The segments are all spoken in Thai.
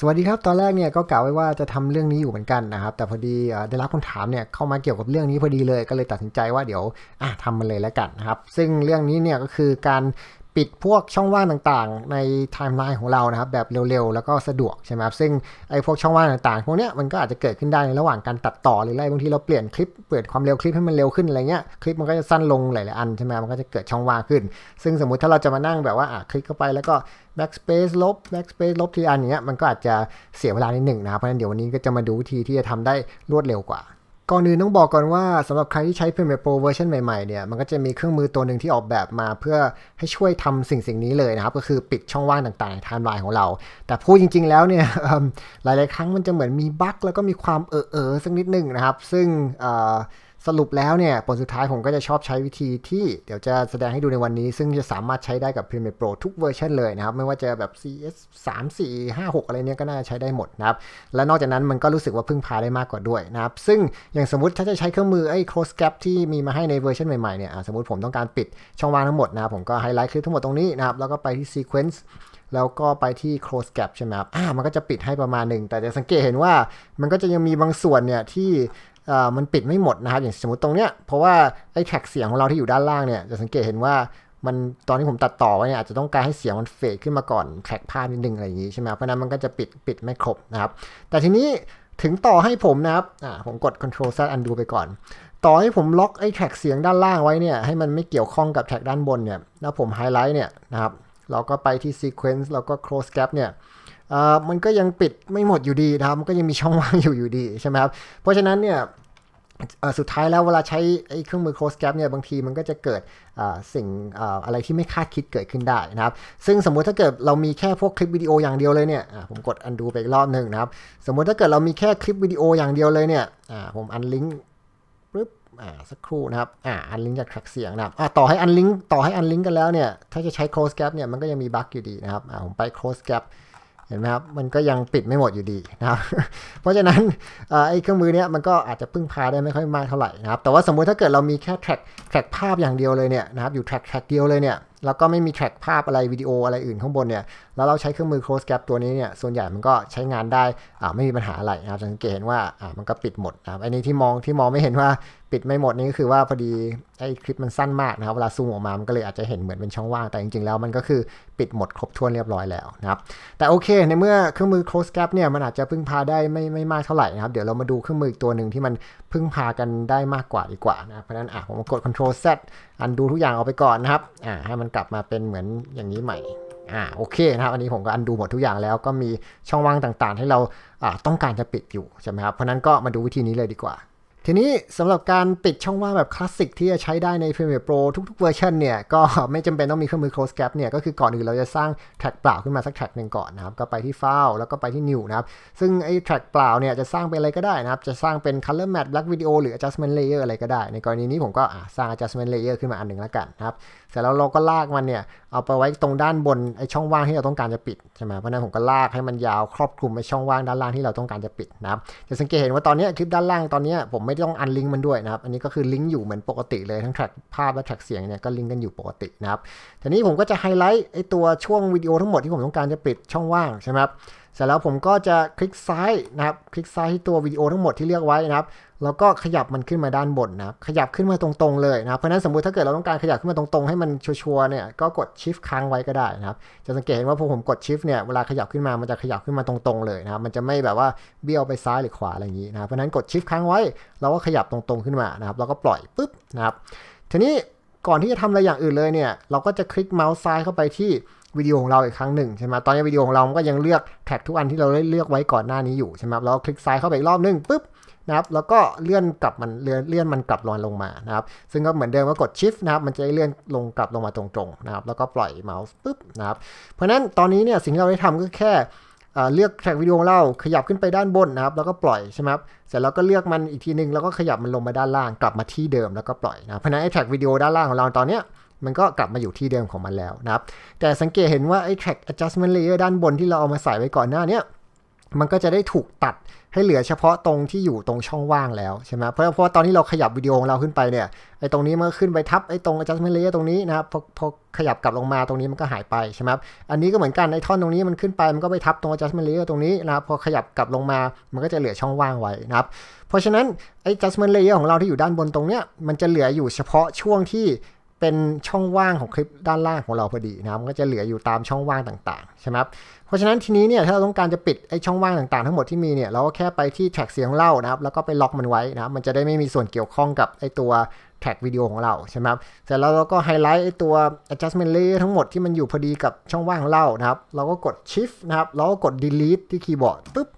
สวัสดีครับ ตอนแรกเนี่ยก็กล่าวไว้ว่าจะทำเรื่องนี้อยู่เหมือนกันนะครับ แต่พอดีได้รับคำถามเนี่ยเข้ามาเกี่ยวกับเรื่องนี้พอดีเลย ก็เลยตัดสินใจว่าเดี๋ยวทำมันเลยแล้วกันนะครับ ซึ่งเรื่องนี้เนี่ยก็คือการปิดพวกช่องว่างต่างๆในไทม์ไลน์ของเรานะครับแบบเร็วๆ แล้วก็สะดวกใช่ไหมครับ ซึ่งไอ้พวกช่องว่างต่างๆพวกเนี้ยมันก็อาจจะเกิดขึ้นได้ในระหว่างการตัดต่อหรืออะไรบางทีเราเปลี่ยนคลิปเปิดความเร็วคลิปให้มันเร็วขึ้นอะไรเงี้ยคลิปมันก็จะสั้นลงหลายๆ อันใช่ไหมมันก็จะเกิดช่องว่างขึ้น ซึ่งสมมุติถ้าเราจะมานั่งแบบว่าอ่ะคลิกเข้าไปแล้วก็ backspace ลบ backspace ลบทีอันอย่างเงี้ยมันก็อาจจะเสียเวลานิดหนึ่งนะครับเพราะฉะนั้นเดี๋ยววันนี้ก็จะมาดูวิธีที่จะทำได้รวดเร็วกว่าก่อนอื่นต้องบอกก่อนว่าสำหรับใครที่ใช้ Premiere Pro เวอร์ชันใหม่ๆ เนี่ยมันก็จะมีเครื่องมือตัวหนึ่งที่ออกแบบมาเพื่อให้ช่วยทำสิ่งสิ่งนี้เลยนะครับ ก็คือปิดช่องว่างต่างๆในไทม์ไลน์ของเรา แต่พูดจริงๆแล้วเนี่ยหลายๆ ครั้งมันจะเหมือนมีบั๊กแล้วก็มีความเออเออสักนิดหนึ่งนะครับซึ่งสรุปแล้วเนี่ยผลสุดท้ายผมก็จะชอบใช้วิธีที่เดี๋ยวจะแสดงให้ดูในวันนี้ ซึ่งจะสามารถใช้ได้กับ Premiere Pro ทุกเวอร์ชันเลยนะครับ ไม่ว่าจะแบบ CS 3 4 5 6 อะไรเนี้ยก็น่าใช้ได้หมดนะครับ และนอกจากนั้นมันก็รู้สึกว่าพึ่งพาได้มากกว่าด้วยนะครับ ซึ่งอย่างสมมติถ้าจะใช้เครื่องมือไอ้ close gap ที่มีมาให้ในเวอร์ชันใหม่ๆเนี่ยสมมติผมต้องการปิดช่องว่างทั้งหมดนะครับผมก็ไฮไลท์คลิปทั้งหมดตรงนี้นะครับแล้วก็ไปที่ sequence แล้วก็ไปที่ close gap ใช่ไหมครับอ่ามันก็จะปิดให้ประมาณหนึ่งแต่จะสังเกตเห็นว่ามันก็จะยังมีบางส่วนเนี่ยที่มันปิดไม่หมดนะครับอย่างสมมติตรงเนี้ยเพราะว่าไอ้แท็กเสียงของเราที่อยู่ด้านล่างเนี่ยจะสังเกตเห็นว่ามันตอนที่ผมตัดต่อไว้เนี่ยอาจจะต้องการให้เสียงมันเฟดขึ้นมาก่อนแทร็กภาพนิดนึงอะไรอย่างนี้ใช่ไหมเพราะนั้นมันก็จะปิดปิดไม่ครบนะครับแต่ทีนี้ถึงต่อให้ผมนะครับผมกด Ctrl Z undo ไปก่อนต่อให้ผมล็อกไอ้แทร็กเสียงด้านล่างไว้เนี่ยให้มันไม่เกี่ยวข้องกับแทร็กด้านบนเนี่ยแล้วผมไฮไลท์เนี่ยนะครับเราก็ไปที่ Sequence แล้วก็ Close Gap เนี่ยมันก็ยังปิดไม่หมดอยู่ดีนะครับก็ยังมีช่องว่างอยู่อยู่ดีใช่ไหมครับ เพราะฉะนั้นเนี่ยสุดท้ายแล้วเวลาใช้เครื่องมือ close gap เนี่ย บางที มันก็จะเกิดสิ่งอะไรที่ไม่คาดคิดเกิดขึ้นได้นะครับ ซึ่งสมมุติถ้าเกิดเรามีแค่พวกคลิปวิดีโออย่างเดียวเลยเนี่ยผมกดอันดูไปอีกรอบหนึ่งนะครับ สมมุติถ้าเกิดเรามีแค่คลิปวิดีโออย่างเดียวเลยเนี่ยผมอันลิงก์ปึ๊บสักครู่นะครับออันลิงก์จากแทร็กเสียงนะครับต่อให้อันลิงก์ต่อให้อันลิงก์กันแล้วเนี่ย ถ้าจะใช้ close gap เนี่ย มันก็ยังมีบั๊กอยู่ดีนะครับผมไป close gap เห็นไหมครับ มันก็ยังปิดไม่หมดอยู่ดีนะครับ เพราะฉะนั้นไอ้เครื่องมือเนี้ยมันก็อาจจะพึ่งพาได้ไม่ค่อยมากเท่าไหร่นะครับ แต่ว่าสมมุติถ้าเกิดเรามีแค่แทร็กแทร็กภาพอย่างเดียวเลยเนี่ยนะครับ อยู่แทร็กแทร็กเดียวเลยเนี่ยแล้วก็ไม่มีแทร็กภาพอะไรวิดีโออะไรอื่นข้างบนเนี่ยแล้วเราใช้เครื่องมือ close gap ตัวนี้เนี่ยส่วนใหญ่มันก็ใช้งานได้อ่าไม่มีปัญหาอะไรนะจัสังเกตเห็นว่าอ่ามันก็ปิดหมดนะครับอันนี้ที่มองที่มองไม่เห็นว่าปิดไม่หมดนี่ก็คือว่าพอดีไอ้คลิปมันสั้นมากนะครับเวลาซูมออกมามันก็เลยอาจจะเห็นเหมือนเป็นช่องว่าง แต่จริงๆแล้วมันก็คือปิดหมดครบถ้วนเรียบร้อยแล้วนะครับแต่โอเคในเมื่อเครื่องมือ close gap เนี่ยมันอาจจะพึ่งพาได้ไม่ไม่มากเท่าไหร่นะครับเดี๋ยวเรามาดูเครื่องมืออีกตัวหนึ่งที่มันพึ่งพากันได้มากกว่าดีกว่านะเพราะนั้นอ่ะผมกด control z อันดูทุกอย่างเอาไปก่อนนะครับ อ่า ให้มันกลับมาเป็นเหมือนอย่างนี้ใหม่ อ่า โอเคนะครับ อันนี้ผมก็อันดูหมดทุกอย่างแล้ว ก็มีช่องว่างต่างๆ ให้เรา อ่า ต้องการจะปิดอยู่ใช่ไหมครับ เพราะนั้นก็มาดูวิธีนี้เลยดีกว่าทีนี้สำหรับการปิดช่องว่างแบบคลาสสิกที่จะใช้ได้ใน Premiere Pro ทุกๆ เวอร์ชันเนี่ยก็ไม่จำเป็นต้องมีเครื่องมือ close gap เนี่ยก็คือก่อนอื่นเราจะสร้างแท็กเปล่าขึ้นมาสักแท็กหนึ่งก่อนนะครับก็ไปที่ file แล้วก็ไปที่ new นะครับ ซึ่งไอ้แท็กเปล่าเนี่ยจะสร้างเป็นอะไรก็ได้นะครับ จะสร้างเป็น color matte black video หรือ adjustment layer อะไรก็ได้ ในกรณีนี้ผมก็สร้าง adjustment layer ขึ้นมาอันหนึ่งแล้วกันนะครับเสร็จแล้วเราก็ลากมันเนี่ยเอาไปไว้ตรงด้านบนไอ้ช่องว่างที่เราต้องการจะปิดใช่ไหมเพราะนั้นผมก็ลากให้มันยาวครอบคลุมไอ้ช่องว่างด้านล่างที่เราต้องการจะปิดนะครับจะสังเกตเห็นว่าตอนนี้คลิปด้านล่างตอนนี้ผมไต้องอันลิงก์มันด้วยนะครับ อันนี้ก็คือลิงก์อยู่เหมือนปกติเลยทั้งแทร็กภาพและแทร็กเสียงเนี่ยก็ลิงก์กันอยู่ปกตินะครับ ทีนี้ผมก็จะไฮไลท์ไอตัวช่วงวิดีโอทั้งหมดที่ผมต้องการจะปิดช่องว่างใช่ไหมครับ เสร็จแล้วผมก็จะคลิกซ้ายนะครับ คลิกซ้ายที่ตัววิดีโอทั้งหมดที่เลือกไว้นะครับแล้วก็ขยับมันขึ้นมาด้านบนนะขยับขึ้นมาตรงๆเลยนะเพราะนั้นสมมติถ้าเกิดเราต้องการขยับขึ้นมาตรงๆ ให้มันชัวร์เนี่ยก็กด shift ค้างไว้ก็ได้นะครับจะสังเกตเห็นว่าพอผมกด shift เนี่ยเวลาขยับขึ้นมามันจะขยับขึ้นมาตรงๆเลยนะครับ มันจะไม่แบบว่าเบี้ยวไปซ้ายหรือขวาอะไรอย่างนี้นะเพราะนั้นกด shift ค้างไว้เราก็ขยับตรงๆขึ้นมานะครับแล้วก็ปล่อยปุ๊บนะครับ ทีนี้ก่อนที่จะทำอะไรอย่างอื่นเลยเนี่ยเราก็จะคลิกเมาส์ซ้ายเข้าไปที่วิดีโอของเราอีกครั้งหนึ่งใช่ไหมตอนนี้วิดีโอของเราก็ยังเลือกแท็กทุกอันที่เราได้เลือกไว้ก่อนหน้านี้อยู่ใช่ไหมแล้วคลิกซ้ายเข้าไปอีกรอบนึงปุ๊บนะครับแล้วก็เลื่อนกลับมันเลื่อนเลื่อนมันกลับลอนลงมา นะครับ ซึ่งก็เหมือนเดิมว่ากด shift นะครับ มันจะเลื่อนลงกลับลงมาตรงๆนะครับ แล้วก็ปล่อยเมาส์ปุ๊บนะครับ เพราะนั้นตอนนี้เนี่ยสิ่งที่เราได้ทำก็แค่เลือกแทร็กวิดีโอเราขยับขึ้นไปด้านบนนะครับ แล้วก็ปล่อยใช่ไหมครับ เสร็จแล้วก็เลือกมันอีกทีนึงแล้วก็ขยับมันลงมาด้านล่างกลับมาที่เดิมแล้วก็ปล่อยนะ เพราะนั้นไอ้แทร็กวิดีโอด้านล่างของเราตอนเนี้ยมันก็กลับมาอยู่ที่เดิมของมันแล้วนะครับ แต่สังเกตเห็นว่าไอ้ track adjustment layer ด้านบนที่เราเอามาใส่ไว้ก่อนหน้าเนี้ยมันก็จะได้ถูกตัดให้เหลือเฉพาะตรงที่อยู่ตรงช่องว่างแล้วใช่ไหมเพราะเพราะตอนนี้เราขยับวิดีโอของเราขึ้นไปเนี่ยไอ้ตรงนี้มันขึ้นไปทับไอ้ตรง adjustment layer ตรงนี้นะครับพอพอขยับกลับลงมาตรงนี้มันก็หายไปใช่ไหมอันนี้ก็เหมือนกันไอ้ท่อนตรงนี้มันขึ้นไปมันก็ไปทับตรง adjustment layer ตรงนี้นะครับพอขยับกลับลงมามันก็จะเหลือช่องว่างไว้นะครับเพราะฉะนั้นไอ้ adjustment layer ของเราที่อยู่ด้านบนตรงเนี้ยมันจะเหลืออยู่เฉพาะช่วงที่เป็นช่องว่างของคลิปด้านล่างของเราพอดีนะครับก็จะเหลืออยู่ตามช่องว่างต่างๆใช่ไหมครับเพราะฉะนั้นทีนี้เนี่ยถ้าเราต้องการจะปิดไอ้ช่องว่างต่างๆทั้งหมดที่มีเนี่ย เราก็แค่ไปที่แท็กเสียงเล่านะครับ แล้วก็ไปล็อกมันไว้นะครับมันจะได้ไม่มีส่วนเกี่ยวข้องกับไอ้ตัวแท็กวิดีโอของเราใช่ไหมครับเสร็จแล้วเราก็ไฮไลท์ไอ้ตัว adjustment layer ทั้งหมดที่มันอยู่พอดีกับช่องว่างเล่านะครับ เราก็กด shift นะครับ แล้วก็กด delete ที่คีย์บอร์ดปุ๊บ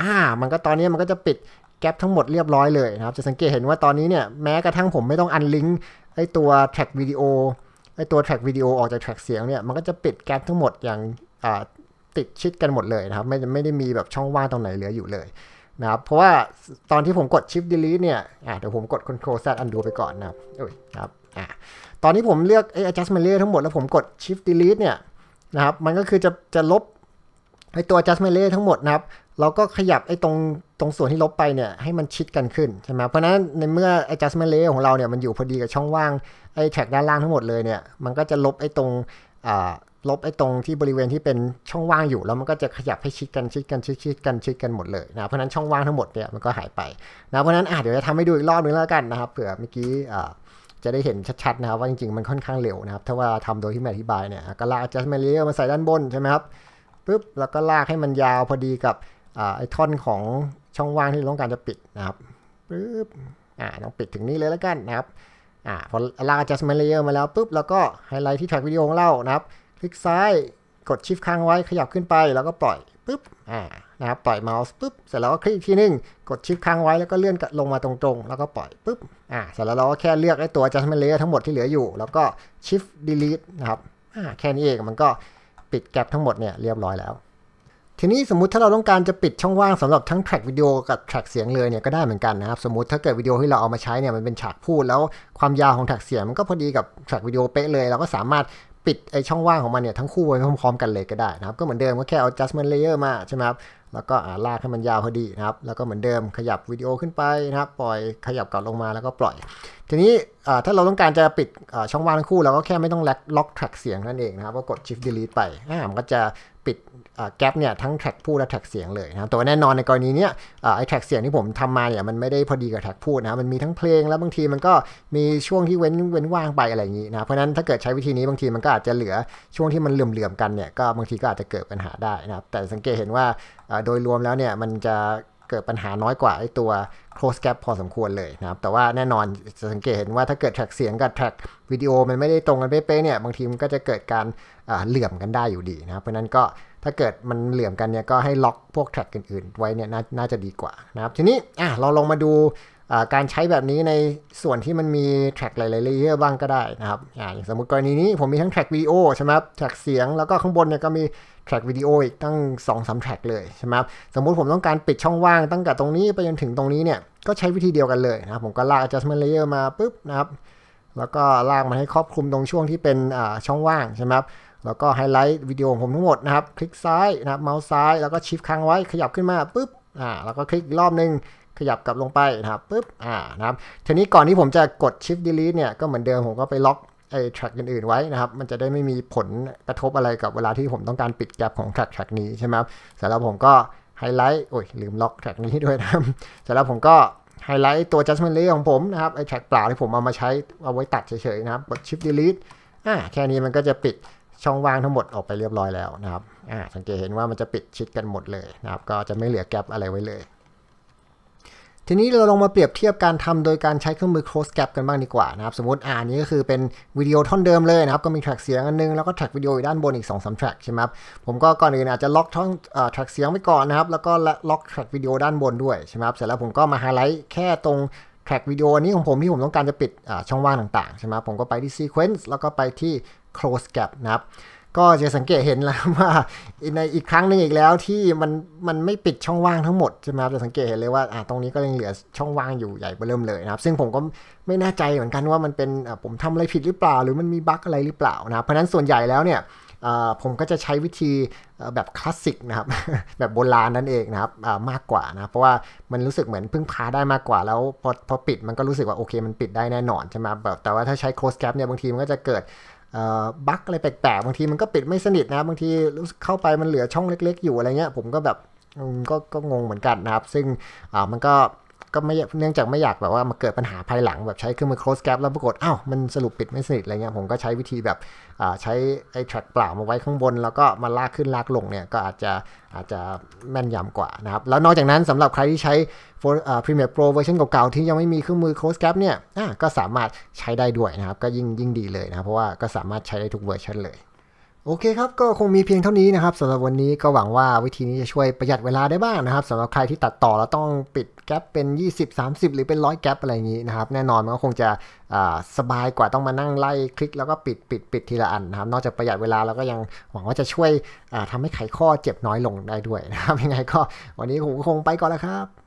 อ่า มันก็ตอนนี้มันก็จะปิดแก๊ปทั้งหมดเรียบร้อยเลยนะครับจะสังเกตเห็นว่าตอนนี้เนี่ยแม้กระทั่งผมไม่ต้องอันลิงก์ไอตัวแทร็กวิดีโอไอตัวแทร็กวิดีโอออกจากแทร็กเสียงเนี่ยมันก็จะปิดแก๊บทั้งหมด อย่างติดชิดกันหมดเลยนะครับไม่ไม่ได้มีแบบช่องว่างตรงไหนเหลืออยู่เลยนะครับเพราะว่าตอนที่ผมกดชิปด t ลี l เนี่ยเดี๋ยวผมกด c ทร t r ซ l z ันดูไปก่อนนะครับอ่าตอนนี้ผมเลือกไอ adjustment layer ทั้งหมดแล้วผมกด shift delete เนี่ยนะครับมันก็คือจะจะลบไอตัว adjustment layer ทั้งหมดนะครับเราก็ขยับไอตรงตรงส่วนที่ลบไปเนี่ยให้มันชิดกันขึ้นใช่ไหมเพราะนั้นในเมื่อ adjustment layer ของเราเนี่ยมันอยู่พอดีกับช่องว่างไอแท็กด้านล่างทั้งหมดเลยเนี่ย มันก็จะลบไอตรงลบไอตรงที่บริเวณที่เป็นช่องว่างอยู่แล้วมันก็จะขยับให้ชิดกันชิดกันชิดชิดกันชิดกันหมดเลยนะ เพราะนั้นช่องว่างทั้งหมดเนี่ยมันก็หายไปนะ เพราะนั้นอ่ะเดี๋ยวจะทำให้ดูอีกรอบนึงแล้วกันนะครับ เผื่อเมื่อกี้จะได้เห็นชัดๆนะครับว่าจริงๆมันค่อนข้างเร็วนะครับ ถ้าว่าทำโดยที่ไม่อธิบายเนี่ยก็ลากจัสเม t m e มาใส่ด้านบนใช่ไหมครับปุ๊บแล้วก็ลากให้มันยาวพอดีกับอไอท่อนของช่องว่างที่เราต้องการจะปิดนะครับปุ๊บอ่าต้องปิดถึงนี้เลยแล้วกันนะครับอ่าพอลาก adjustment layer มาแล้วปุ๊บแล้วก็ไฮไลท์ที่แท็กวิดีโอของเรานะครับ คลิกซ้ายกดชิฟค้างไว้ขยับขึ้นไปแล้วก็ปล่อยปุ๊บอ่านะครับปล่อยเมาส์ปุ๊บเสร็จแล้วก็คลิกอีกทีนึงกดชิฟค้างไว้แล้วก็เลื่อนลงมาตรงๆ แล้วก็ปล่อยปุ๊บอ่าเสร็จแล้วเราก็แค่เลือกไอ้ตัว adjustment layer ทั้งหมดที่เหลืออยู่ แล้วก็ชิฟ delete นะครับอ่าแค่นี้เองมันก็ปิดแกลบทั้งหมดเนี่ยเรียบร้อยแล้ว ทีนี้สมมุติถ้าเราต้องการจะปิดช่องว่างสำหรับทั้งแทร็กวิดีโอกับแทร็กเสียงเลยเนี่ยก็ได้เหมือนกันนะครับ สมมติถ้าเกิดวิดีโอที่เราเอามาใช้เนี่ยมันเป็นฉากพูดแล้วความยาวของแทร็กเสียงมันก็พอดีกับแทร็กวิดีโอเป๊ะเลยเราก็สามารถปิดไอช่องว่างของมันเนี่ยทั้งคู่ไว้พร้อมๆกันเลยก็ได้นะครับก็เหมือนเดิมก็แค่เอา adjustment layer มาใช่ไหมครับแล้วก็ลากให้มันยาวพอดีนะครับแล้วก็เหมือนเดิมขยับวิดีโอขึ้นไปนะครับปล่อยขยับกลับลงมาแล้วก็ปล่อย ทีนี้ถ้าเราต้องการจะปิดช่องว่างทั้งคู่เราก็แค่ไม่ต้องล็อกแทร็กเสียงนั่นเองนะครับก็กด shift delete ไปมันก็จะแกลบเนี่ยทั้งแท็กพูดและแท็กเสียงเลยนะแต่ว่าแน่นอนในกรณีเนี้ยไอ้แท็กเสียงที่ผมทำมาเนี่ยมันไม่ได้พอดีกับแท็กพูดนะมันมีทั้งเพลงแล้วบางทีมันก็มีช่วงที่เว้นเว้นว่างไปอะไรอย่างนี้นะเพราะนั้นถ้าเกิดใช้วิธีนี้บางทีมันก็อาจจะเหลือช่วงที่มันเหลื่อมๆกันเนี่ยก็บางทีก็อาจจะเกิดปัญหาได้นะครับแต่สังเกตเห็นว่าโดยรวมแล้วเนี่ย มันจะเกิดปัญหาน้อยกว่าไอ้ตัว close gap พอสมควรเลยนะครับแต่ว่าแน่นอนจะสังเกตเห็นว่าถ้าเกิดแท็กเสียงกับแท็กวิดีโอมันไม่ได้ตรงกันเป๊ะๆเนี่ยบางทีมันก็จะเกิดการเหลื่อมกันได้อยู่ดีนะเพราะนั้นก็ถ้าเกิดมันเหลื่อมกันเนี่ยก็ให้ล็อกพวกแทร็กอื่นๆ ไว้เนี่ยน่าจะดีกว่านะครับทีนี้อ่ะเราลองมาดูการใช้แบบนี้ในส่วนที่มันมีแทร็กหลายๆเลเยอร์บ้างก็ได้นะครับอย่างสมมติกรณีนี้ผมมีทั้งแทร็กวิดีโอใช่ไหมครับแทร็กเสียงแล้วก็ข้างบนเนี่ยก็มีแทร็กวิดีโออีกตั้ง2อสามแทร็กเลยใช่ไหมครับสมมุติผมต้องการปิดช่องว่าง ตั้งแต่ตรงนี้ไปจนถึงตรงนี้เนี่ยก็ใช้วิธีเดียวกันเลยนะผมก็ลาก adjustment layer มาปุ๊บนะครับแล้วก็ลากมาให้ครอบคลุมตรงช่วงที่เป็นช่องว่างใช่ไหมครับแล้วก็ไฮไลท์วิดีโอของผมทั้งหมดนะครับ คลิกซ้ายนะครับเมาส์ซ้ายแล้วก็ชิฟค้างไว้ ขยับขึ้นมาปุ๊บอ่าแล้วก็คลิกรอบนึงขยับกลับลงไปนะครับปุ๊บอ่านะครับทีนี้ก่อนที่ผมจะกดชิฟดีลี e t e เนี่ยก็เหมือนเดิมผมก็ไปล็อกไอ้แทร็กอื่น ๆไว้นะครับมันจะได้ไม่มีผลกระทบอะไรกับเวลาที่ผมต้องการปิดแกลบของแทร็กแทร็กนี้ใช่ไหมครับเสร็จแล้วผมก็ไฮไลท์โอ้ย ลืมล็อกแทร็กนี้ด้วยนะครับเสร็จแล้วผมก็ไฮไลท์ตัว adjustment layer ของผมนะครับไอ้แทร็กเปล่าที่ผมเอามาใช้เอาไว้ตัดเฉยๆนะครับ กด shift delete อ่าแค่นี้มันก็จะปิดช่องว่างทั้งหมดออกไปเรียบร้อยแล้วนะครับสังเกตเห็นว่ามันจะปิดชิดกันหมดเลยนะครับ ก็จะไม่เหลือแกลบอะไรไว้เลย ทีนี้เราลองมาเปรียบเทียบการทำโดยการใช้เครื่องมือ close gap กันบ้างดีกว่านะครับ สมมติอ่านนี้ก็คือเป็นวิดีโอท่อนเดิมเลยนะครับ ก็มีแทร็กเสียงอันนึง แล้วก็แทร็กวิดีโออด้านบนอีก2อสามแทร็กใช่ไหมครับ ผมก็ก่อนอื่นอาจจะล็อกท่อนแทร็กเสียงไว้ก่อนนะครับ แล้วก็ล็อกแทร็กวิดีโอด้านบนด้วยใช่ไหมครับ เสร็จแล้วผมก็มาไฮไลท์แค่ตรงแทร็กวิดีโอนี้ของผมที่ผมต้องการจะปิดช่องว่างต่างๆใช่ไหมผมก็ไปที่ Sequence แล้วก็ไปที่ Close Gap นะครับก็จะสังเกตเห็นแล้วว่าในอีกครั้งหนึ่งอีกแล้วที่มันมันไม่ปิดช่องว่างทั้งหมดใช่ไหมจะสังเกตเห็นเลยว่าตรงนี้ก็ยังเหลือช่องว่างอยู่ใหญ่เริ่มเลยนะครับซึ่งผมก็ไม่แน่ใจเหมือนกันว่ามันเป็นผมทำอะไรผิดหรือเปล่า หรือมันมีบั๊กอะไรหรือเปล่านะเพราะนั้นส่วนใหญ่แล้วเนี่ยผมก็จะใช้วิธีแบบคลาสสิกนะครับ แบบโบราณนั่นเองนะครับมากกว่านะ เพราะว่ามันรู้สึกเหมือนพึ่งพาได้มากกว่า แล้วพอพอปิดมันก็รู้สึกว่าโอเคมันปิดได้แน่นอนใช่ไหมแบบแต่ว่าถ้าใช้โค e แก p เนี่ยบางทีมันก็จะเกิดบั๊กอะไรแปลกๆบางทีมันก็ปิดไม่สนิทนะบางทีเข้าไปมันเหลือช่องเล็กๆอยู่อะไรเงี้ยผมก็แบบกก็งงเหมือนกันนะครับ ซึ่งมันก็ก็ไม่เนื่องจากไม่อยากแบบว่ามาเกิดปัญหาภายหลังแบบใช้เครื่องมือ close gap แล้วปรากฏอ้าวมันสรุปปิดไม่สนิทอะไรเงี้ยผมก็ใช้วิธีแบบใช้ไอ้ track เปล่ามาไว้ข้างบนแล้วก็มาลากขึ้นลากลงเนี่ยก็อาจจะอาจจะแม่นยำกว่านะครับแล้วนอกจากนั้นสำหรับใครที่ใช้ Premiere Pro เวอร์ชันเก่าๆที่ยังไม่มีเครื่องมือ close gap เนี่ยก็สามารถใช้ได้ด้วยนะครับก็ยิ่งยิ่งดีเลยนะครับเพราะว่าก็สามารถใช้ได้ทุกเวอร์ชันเลยโอเคครับ ก็คงมีเพียงเท่านี้นะครับสำหรับวันนี้ก็หวังว่าวิธีนี้จะช่วยประหยัดเวลาได้บ้างนะครับสำหรับใครที่ตัดต่อแล้วต้องปิดแกลเป็น 20 30 หรือเป็นร้อยแกลอะไรอย่างนี้นะครับแน่นอนมันก็คงจะสบายกว่าต้องมานั่งไล่คลิกแล้วก็ปิดปิดปิดทีละอันนะครับนอกจากประหยัดเวลาแล้วก็ยังหวังว่าจะช่วยทำให้ไขข้อเจ็บน้อยลงได้ด้วยนะครับยังไงก็วันนี้ผมคงไปก่อนแล้วครับ